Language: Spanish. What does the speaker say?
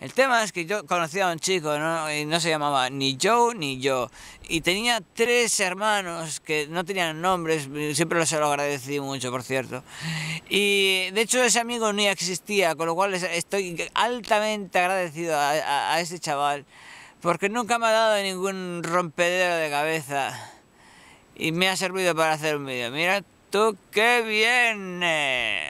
El tema es que yo conocía a un chico, ¿no? Y no se llamaba ni Joe ni yo. Y tenía tres hermanos que no tenían nombres, siempre los agradecí mucho, por cierto. Y de hecho ese amigo ni existía, con lo cual estoy altamente agradecido a, ese chaval, porque nunca me ha dado ningún rompedero de cabeza. Y me ha servido para hacer un vídeo. Mira tú qué viene.